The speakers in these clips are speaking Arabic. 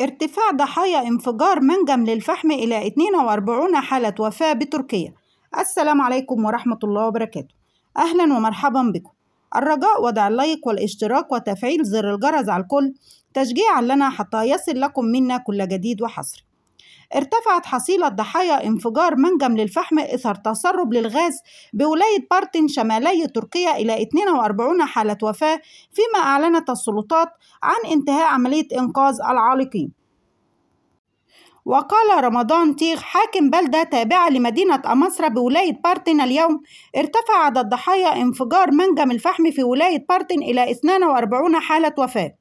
ارتفاع ضحايا انفجار منجم للفحم إلى 42 حالة وفاة بتركيا السلام عليكم ورحمة الله وبركاته أهلا ومرحبا بكم الرجاء وضع اللايك والاشتراك وتفعيل زر الجرس على الكل تشجيعا لنا حتى يصل لكم منا كل جديد وحصري ارتفعت حصيلة ضحايا انفجار منجم للفحم إثر تسرب للغاز بولاية بارتن شمالي تركيا إلى 42 حالة وفاة فيما أعلنت السلطات عن انتهاء عملية إنقاذ العالقين وقال رمضان تيغ حاكم بلدة تابعة لمدينة أمصرة بولاية بارتن اليوم ارتفع عدد ضحايا انفجار منجم الفحم في ولاية بارتن إلى 42 حالة وفاة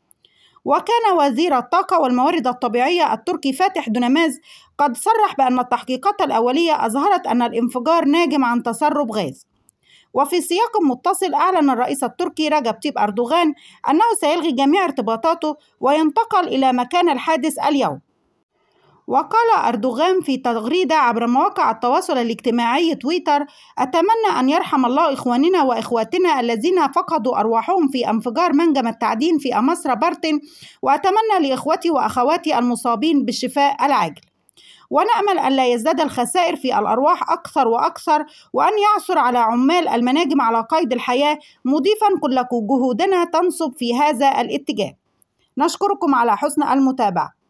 وكان وزير الطاقة والموارد الطبيعية التركي فاتح دوناماز قد صرح بأن التحقيقات الأولية أظهرت أن الانفجار ناجم عن تسرب غاز وفي سياق متصل أعلن الرئيس التركي رجب تيب أردوغان أنه سيلغي جميع ارتباطاته وينتقل إلى مكان الحادث اليوم وقال أردوغان في تغريدة عبر مواقع التواصل الاجتماعي تويتر أتمنى أن يرحم الله إخواننا وإخواتنا الذين فقدوا أرواحهم في انفجار منجم التعدين في أمصر بارتن وأتمنى لإخوتي وأخواتي المصابين بالشفاء العاجل ونأمل أن لا يزداد الخسائر في الأرواح أكثر وأكثر وأن يعثر على عمال المناجم على قيد الحياة مضيفا كل جهودنا تنصب في هذا الاتجاه نشكركم على حسن المتابعه